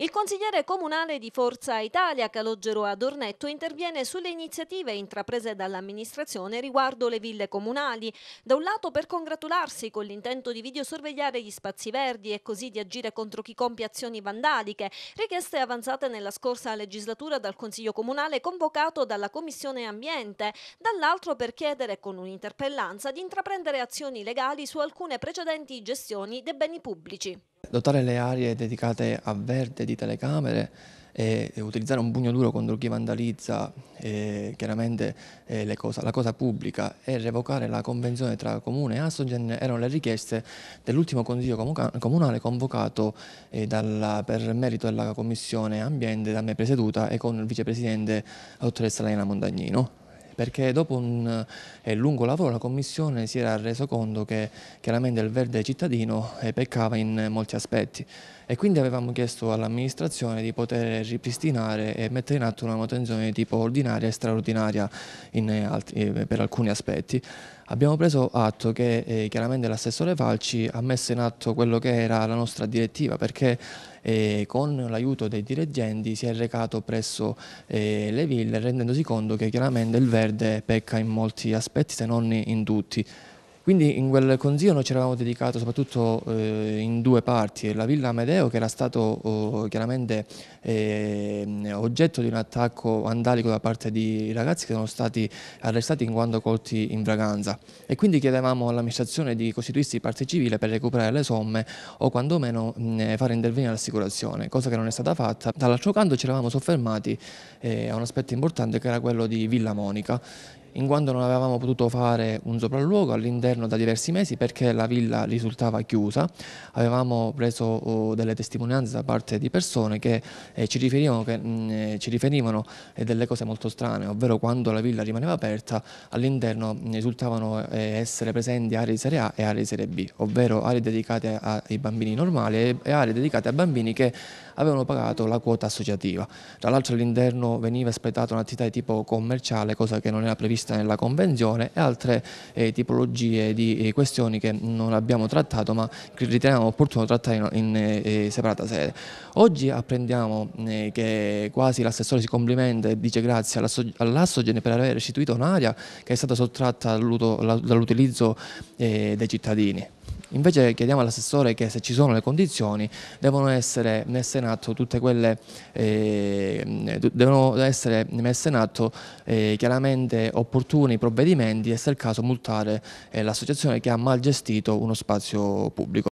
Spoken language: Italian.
Il consigliere comunale di Forza Italia Calogero Adornetto interviene sulle iniziative intraprese dall'amministrazione riguardo le ville comunali. Da un lato per congratularsi con l'intento di videosorvegliare gli spazi verdi e così di agire contro chi compie azioni vandaliche, richieste avanzate nella scorsa legislatura dal Consiglio Comunale convocato dalla Commissione Ambiente, dall'altro per chiedere con un'interpellanza di intraprendere azioni legali su alcune precedenti gestioni dei beni pubblici. Dotare le aree dedicate a verde di telecamere e utilizzare un pugno duro contro chi vandalizza eh, chiaramente eh, cosa, la cosa pubblica e revocare la convenzione tra Comune e Assogen erano le richieste dell'ultimo Consiglio Comunale convocato eh, dalla, per merito della Commissione Ambiente da me presieduta e con il Vicepresidente dottoressa Laina Mondagnino perché dopo un eh, lungo lavoro la Commissione si era reso conto che chiaramente il verde cittadino eh, peccava in molti aspetti e quindi avevamo chiesto all'amministrazione di poter ripristinare e mettere in atto una manutenzione di tipo ordinaria e straordinaria in, eh, altri, per alcuni aspetti. Abbiamo preso atto che eh, chiaramente l'assessore Falci ha messo in atto quello che era la nostra direttiva perché eh, con l'aiuto dei dirigenti si è recato presso eh, le ville rendendosi conto che chiaramente il verde pecca in molti aspetti se non in tutti. Quindi in quel consiglio noi ci eravamo dedicati soprattutto eh, in due parti, la Villa Amedeo che era stato oh, chiaramente eh, oggetto di un attacco vandalico da parte di ragazzi che sono stati arrestati in quanto colti in fraganza e quindi chiedevamo all'amministrazione di costituirsi parte civile per recuperare le somme o quantomeno mh, fare intervenire l'assicurazione, cosa che non è stata fatta. Dall'altro canto ci eravamo soffermati eh, a un aspetto importante che era quello di Villa Monica in quanto non avevamo potuto fare un sopralluogo all'interno da diversi mesi perché la villa risultava chiusa, avevamo preso oh, delle testimonianze da parte di persone che eh, ci riferivano, che, mm, eh, ci riferivano eh, delle cose molto strane, ovvero quando la villa rimaneva aperta all'interno risultavano mm, essere presenti aree di serie A e aree di serie B, ovvero aree dedicate ai bambini normali e aree dedicate a bambini che avevano pagato la quota associativa. Tra l'altro all'interno veniva espletata un'attività di tipo commerciale, cosa che non era prevista nella convenzione, e altre eh, tipologie di eh, questioni che non abbiamo trattato ma che riteniamo opportuno trattare in, in eh, eh separata sede. Oggi apprendiamo eh, che quasi l'assessore si complimenta e dice grazie all'Assogene per aver restituito un'area che è stata sottratta dall'utilizzo eh, dei cittadini. Invece chiediamo all'assessore che se ci sono le condizioni devono essere messe in atto tutte quelle, eh, devono essere messe in atto eh, chiaramente opportuni provvedimenti e se è il caso multare eh, l'associazione che ha mal gestito uno spazio pubblico.